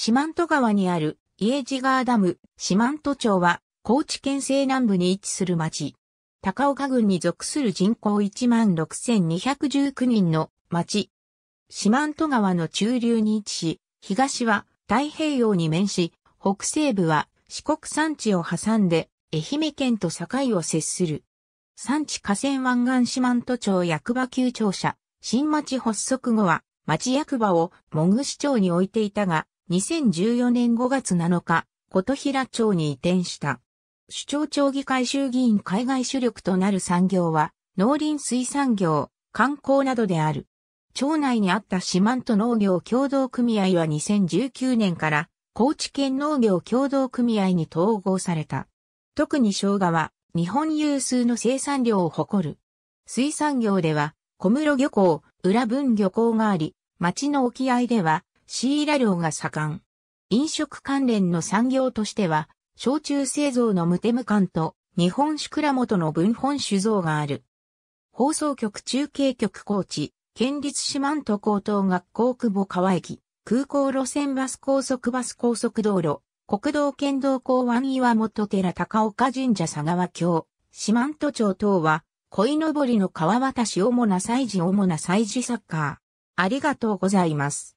四万十川にある家地川ダム、四万十町は高知県西南部に位置する町。高岡郡に属する人口16,219人の町。四万十川の中流に位置し、東は太平洋に面し、北西部は四国山地を挟んで愛媛県と境を接する。山地河川湾岸四万十町役場旧庁舎、新町発足後は町役場をもぐ市町に置いていたが、2014年5月7日、琴平町に移転した。首長町議会衆議院海外主力となる産業は、農林水産業、観光などである。町内にあった四万十農業共同組合は2019年から高知県農業共同組合に統合された。特に生姜は日本有数の生産量を誇る。水産業では小室漁港、浦文漁港があり、町の沖合ではシイラ漁が盛ん。飲食関連の産業としては、焼酎製造のムテム館と日本酒蔵元の文本酒造がある。放送局中継局高知、県立四万十高等学校久保川駅、空港路線バス高速バス高速道路、国道県道港湾岩本寺高岡神社佐川京、四万十町等は、鯉のぼりの川渡し主な祭事主な祭事サッカー。ありがとうございます。